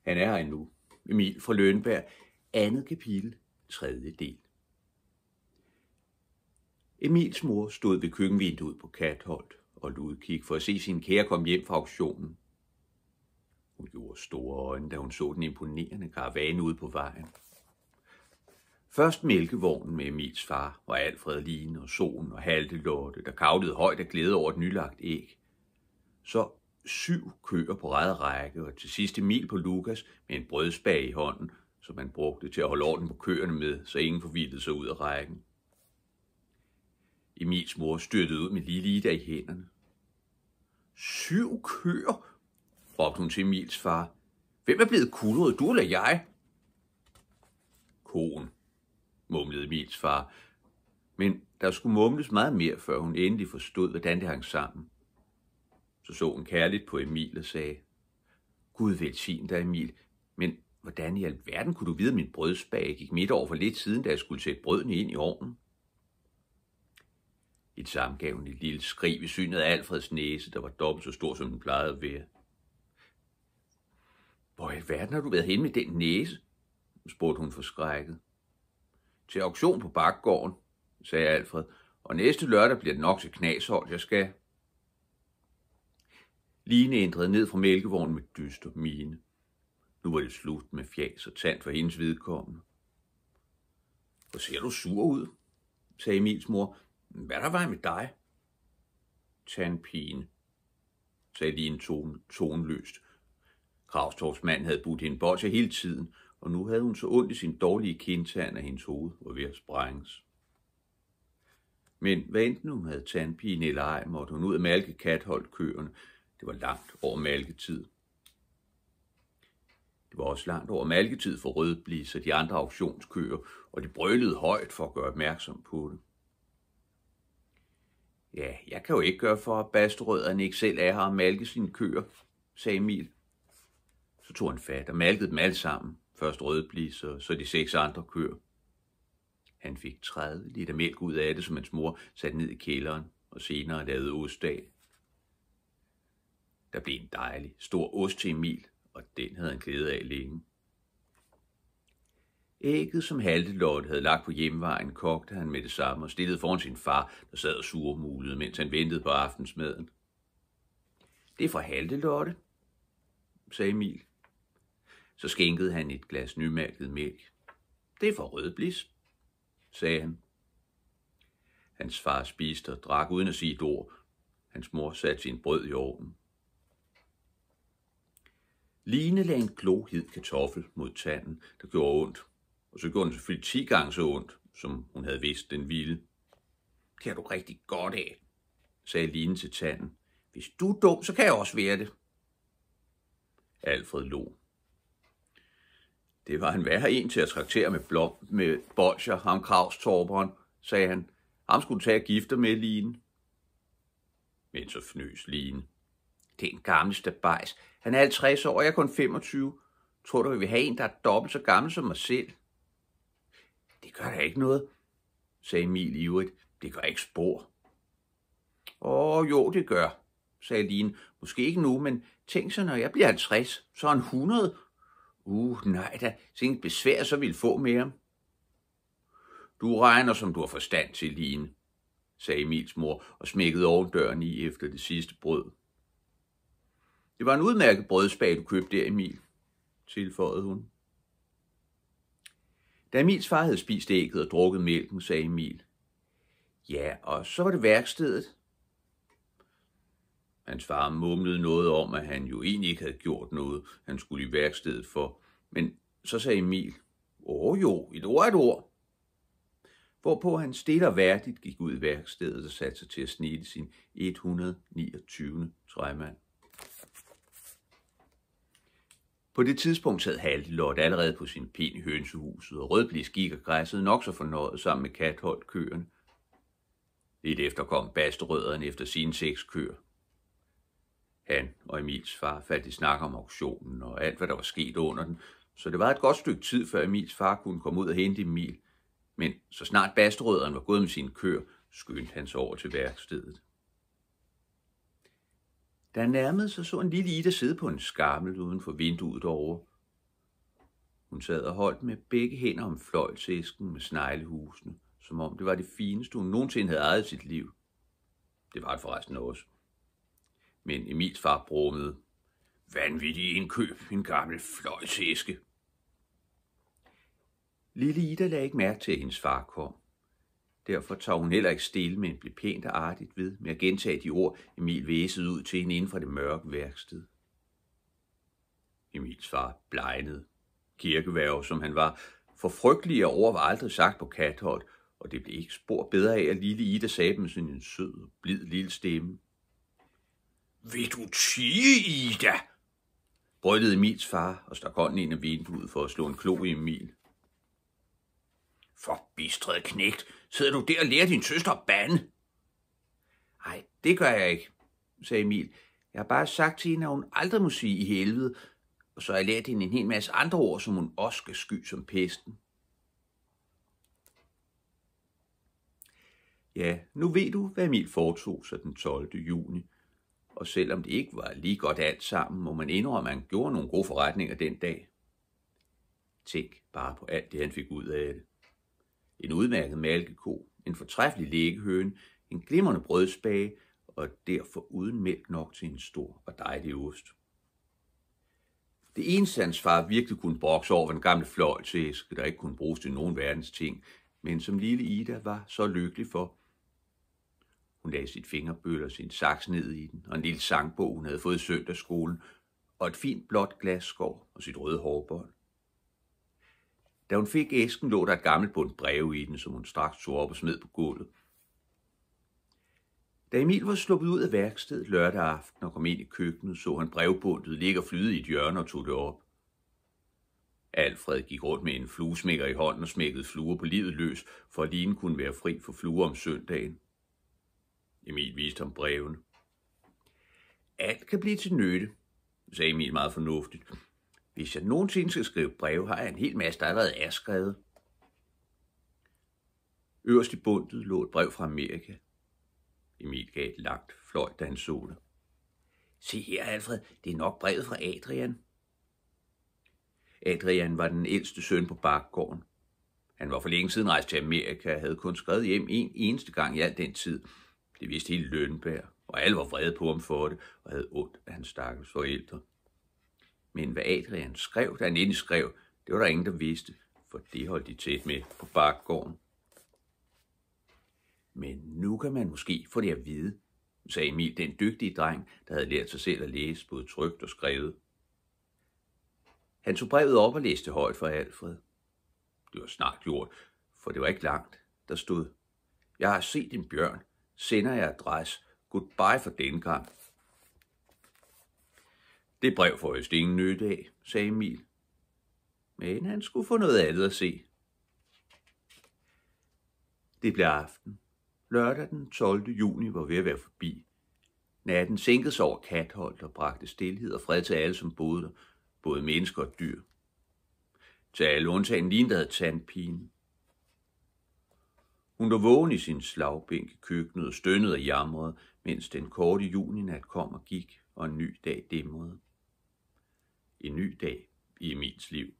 Han er her nu. Emil fra Lønberg, andet kapitel, tredje del. Emils mor stod ved køkkenvinduet på Katholdt og kigge for at se sin kære komme hjem fra auktionen. Hun gjorde store øjne, da hun så den imponerende karavane ude på vejen. Først mælkevognen med Emils far og Alfred Line og Solen og Halte Lotte, der kavlede højt af glæde over et nylagt æg. Så syv køer på ræd række, og til sidst Emil på Lukas med en brødspag i hånden, som han brugte til at holde orden på køerne med, så ingen forvildede sig ud af rækken. Emils mor styrtede ud med lille Ida i hænderne. Syv køer, råbte hun til Emils far. Hvem er blevet kulderet, du eller jeg? Konen, mumlede Emils far. Men der skulle mumles meget mere, før hun endelig forstod, hvordan det hang sammen. Så så hun kærligt på Emil og sagde, Gud velsign dig, Emil, men hvordan i alverden kunne du vide, at min brødsbag gik midt over for lidt siden, da jeg skulle sætte brødene ind i ovnen? Et samgavende lille skrig ved synet af Alfreds næse, der var dobbelt så stor, som den plejede at være. Hvor i alverden har du været hen med den næse? spurgte hun forskrækket. Til auktion på bakgården, sagde Alfred, og næste lørdag bliver det nok til knashold, jeg skal. Line ændrede ned fra mælkevognen med dyster mine. Nu var det slut med fjas og tand for hendes vedkommende. Hvor ser du sur ud, sagde Emils mor. Hvad er der vej med dig? Tandpine, sagde Line ton, tonløst. Kravstorps mand havde budt hende bolse hele tiden, og nu havde hun så ondt i sin dårlige kindtand, at hendes hoved var ved at sprænges. Men hvad enten hun havde tandpine eller ej, måtte hun ud af malke køerne, det var langt over malketid. Det var også langt over malketid for rødblis og de andre auktionskøer, og de brølede højt for at gøre opmærksom på det. Ja, jeg kan jo ikke gøre for, at basterødderne ikke selv er her og malke sine køer, sagde Emil. Så tog han fat og malkede dem alle sammen. Først rødblis og så de seks andre køer. Han fik 30 liter mælk ud af det, som hans mor satte ned i kælderen og senere lavede ostdag der blev en dejlig stor ost til Emil, og den havde han glæde af længe. Ægget, som Haltelotte havde lagt på hjemvejen, kogte han med det samme og stillede foran sin far, der sad og surmulede, mens han ventede på aftensmaden. Det er fra Haltelotte, sagde Emil. Så skænkede han et glas nymælket mælk. Det er fra Rødblis, sagde han. Hans far spiste og drak uden at sige et ord. Hans mor satte sin brød i ovnen. Line lagde en glohed kartoffel mod tanden, der gjorde ondt. Og så gjorde den selvfølgelig 10 gange så ondt, som hun havde vidst, den ville. Det har du rigtig godt af, sagde Line til tanden. Hvis du er dum, så kan jeg også være det. Alfred lo. Det var en værre en til at traktere med, blom, med bolcher, ham kravstorberen, sagde han. Ham skulle tage gifter med, Line. Men så fnøs Line en gammel stabajs. Han er 50 år, jeg er kun 25. Tror du, vi vil have en, der er dobbelt så gammel som mig selv? Det gør da ikke noget, sagde Emil ivrigt. Det gør ikke spor. Åh, jo, det gør, sagde Line. Måske ikke nu, men tænk så, når jeg bliver 50, så er han 100. Uh, nej da, tænk besvær, så vil få mere. Du regner, som du har forstand til, Line, sagde Emils mor og smækkede døren i efter det sidste brød. Det var en udmærket brødspag, du købte der, Emil, tilføjede hun. Da Emils far havde spist ægget og drukket mælken, sagde Emil. Ja, og så var det værkstedet. Hans far mumlede noget om, at han jo egentlig ikke havde gjort noget, han skulle i værkstedet for. Men så sagde Emil, åh oh, jo, et ord et ord. Hvorpå han stille og værdigt gik ud i værkstedet og satte sig til at snede sin 129. træmand. På det tidspunkt sad Lot allerede på sin pind i hønsehuset, og Rødblis gik og græssede nok så fornøjet sammen med Katholdt køerne. Lidt efter kom Basterødderen efter sine seks køer. Han og Emils far faldt i snak om auktionen og alt, hvad der var sket under den, så det var et godt stykke tid, før Emils far kunne komme ud og hente Emil. Men så snart Basterødderen var gået med sine køer, skyndte han sig over til værkstedet. Da han nærmede sig, så en lille Ida sidde på en skammel uden for vinduet over. Hun sad og holdt med begge hænder om fløjtsæsken med sneglehusene, som om det var det fineste, hun nogensinde havde ejet sit liv. Det var det forresten også. Men Emils far brummede. Vanvittig indkøb, en gammel fløjtsæske. Lille Ida lagde ikke mærke til, at hendes far kom. Derfor tog hun heller ikke stille, men blev pænt og artigt ved med at gentage de ord, Emil væsede ud til hende inden for det mørke værksted. Emils far blegnede. Kirkeværv, som han var, for frygtelige ord var aldrig sagt på kathold, og det blev ikke spor bedre af, at lille Ida sagde dem sådan en sød og blid lille stemme. Vil du tige, Ida? brøllede Emils far og stak hånden ind af vinduet for at slå en klo i Emil. Forbistret knægt, sidder du der og lærer din søster at bande? Nej, det gør jeg ikke, sagde Emil. Jeg har bare sagt til hende, at hun aldrig må sige i helvede, og så har jeg lært hende en hel masse andre ord, som hun også skal sky som pesten. Ja, nu ved du, hvad Emil foretog sig den 12. juni, og selvom det ikke var lige godt alt sammen, må man indrømme, at man gjorde nogle gode forretninger den dag. Tænk bare på alt det, han fik ud af det en udmærket malkeko, en fortræffelig læggehøne, en glimrende brødspage og derfor uden mælk nok til en stor og dejlig ost. Det eneste hans far virkelig kunne brokse over var den gamle fløjtæske, der ikke kunne bruges til nogen verdens ting, men som lille Ida var så lykkelig for. Hun lagde sit fingerbøl og sin saks ned i den, og en lille sangbog, hun havde fået i søndagsskolen, og et fint blåt glas skov og sit røde hårbånd. Da hun fik æsken, lå der et gammelt bundt breve i den, som hun straks tog op og smed på gulvet. Da Emil var sluppet ud af værkstedet lørdag aften og kom ind i køkkenet, så han brevbundet ligge og flyde i et hjørne og tog det op. Alfred gik rundt med en fluesmækker i hånden og smækkede fluer på livet løs, for at Line kunne være fri for fluer om søndagen. Emil viste ham brevene. Alt kan blive til nytte, sagde Emil meget fornuftigt, hvis jeg nogensinde skal skrive breve, har jeg en hel masse, der allerede er skrevet. Øverst i bundet lå et brev fra Amerika. Emil gav et langt fløjt, da han så det. Se her, Alfred, det er nok brevet fra Adrian. Adrian var den ældste søn på bakgården. Han var for længe siden rejst til Amerika og havde kun skrevet hjem en eneste gang i al den tid. Det vidste hele Lønberg, og alle var vrede på ham for det og havde ondt af hans stakkels forældre. Men hvad Adrian skrev, da han endelig skrev, det var der ingen, der vidste, for det holdt de tæt med på bakgården. Men nu kan man måske få det at vide, sagde Emil, den dygtige dreng, der havde lært sig selv at læse både trygt og skrevet. Han tog brevet op og læste højt for Alfred. Det var snart gjort, for det var ikke langt. Der stod, jeg har set en bjørn, sender jeg adresse, goodbye for denne gang. Det brev får vist ingen nytte af, sagde Emil. Men han skulle få noget andet at se. Det blev aften. Lørdag den 12. juni var ved at være forbi. Natten sænkede sig over Katholdt og bragte stillhed og fred til alle, som boede der, både mennesker og dyr. Til alle undtagen lignede havde tandpigen. Hun lå vågen i sin slagbænk i køkkenet og stønnede og jamrede, mens den korte juninat kom og gik, og en ny dag dimmede en ny dag i Emils liv.